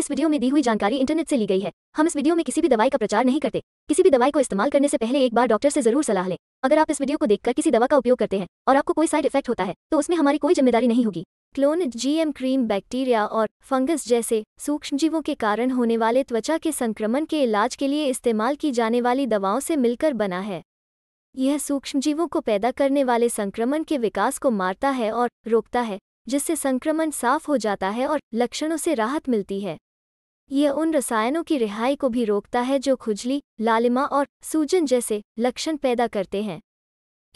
इस वीडियो में दी हुई जानकारी इंटरनेट से ली गई है हम इस वीडियो में किसी भी दवाई का प्रचार नहीं करते किसी भी दवाई को इस्तेमाल करने से पहले एक बार डॉक्टर से जरूर सलाह लें अगर आप इस वीडियो को देखकर किसी दवा का उपयोग करते हैं और आपको कोई साइड इफेक्ट होता है तो उसमें हमारी कोई जिम्मेदारी नहीं होगी क्लोन जीएम क्रीम बैक्टीरिया और फंगस जैसे सूक्ष्मजीवों के कारण होने वाले त्वचा के संक्रमण के इलाज के लिए इस्तेमाल की जाने वाली दवाओं से मिलकर बना है यह सूक्ष्मजीवों को पैदा करने वाले संक्रमण के विकास को मारता है और रोकता है जिससे संक्रमण साफ हो जाता है और लक्षणों से राहत मिलती है यह उन रसायनों की रिहाई को भी रोकता है जो खुजली लालिमा और सूजन जैसे लक्षण पैदा करते हैं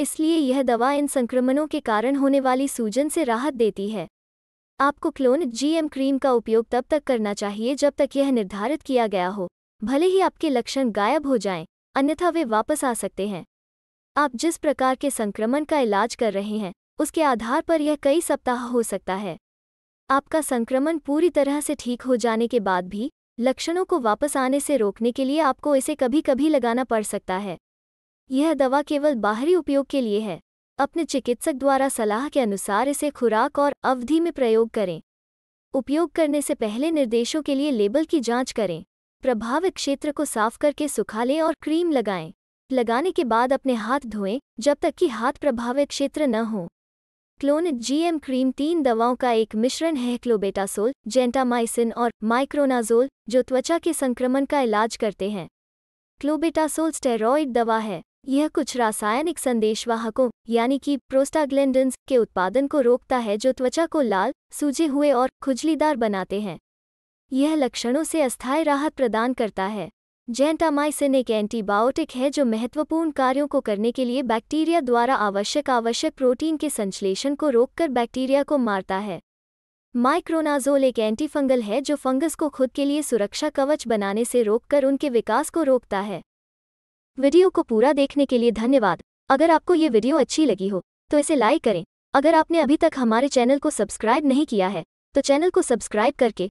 इसलिए यह दवा इन संक्रमणों के कारण होने वाली सूजन से राहत देती है आपको क्लोन जीएम क्रीम का उपयोग तब तक करना चाहिए जब तक यह निर्धारित किया गया हो भले ही आपके लक्षण गायब हो जाएं, अन्यथा वे वापस आ सकते हैं आप जिस प्रकार के संक्रमण का इलाज कर रहे हैं उसके आधार पर यह कई सप्ताह हो सकता है आपका संक्रमण पूरी तरह से ठीक हो जाने के बाद भी लक्षणों को वापस आने से रोकने के लिए आपको इसे कभी कभी लगाना पड़ सकता है यह दवा केवल बाहरी उपयोग के लिए है अपने चिकित्सक द्वारा सलाह के अनुसार इसे खुराक और अवधि में प्रयोग करें उपयोग करने से पहले निर्देशों के लिए लेबल की जांच करें प्रभावित क्षेत्र को साफ करके सुखा लें और क्रीम लगाएं लगाने के बाद अपने हाथ धोएं जब तक कि हाथ प्रभावित क्षेत्र न हों क्लोनिड जीएम क्रीम तीन दवाओं का एक मिश्रण है क्लोबेटासोल जेंटामाइसिन और माइक्रोनाजोल जो त्वचा के संक्रमण का इलाज करते हैं क्लोबेटासोल स्टेरॉइड दवा है यह कुछ रासायनिक संदेशवाहकों यानी कि प्रोस्टाग्लैंडिन्स के उत्पादन को रोकता है जो त्वचा को लाल सूजे हुए और खुजलीदार बनाते हैं यह लक्षणों से अस्थायी राहत प्रदान करता है जेंटामाइसिन एक एंटीबायोटिक है जो महत्वपूर्ण कार्यों को करने के लिए बैक्टीरिया द्वारा आवश्यक आवश्यक प्रोटीन के संश्लेषण को रोककर बैक्टीरिया को मारता है माइक्रोनाजोल एक एंटीफंगल है जो फंगस को खुद के लिए सुरक्षा कवच बनाने से रोककर उनके विकास को रोकता है वीडियो को पूरा देखने के लिए धन्यवाद अगर आपको ये वीडियो अच्छी लगी हो तो इसे लाइक करें अगर आपने अभी तक हमारे चैनल को सब्सक्राइब नहीं किया है तो चैनल को सब्सक्राइब करके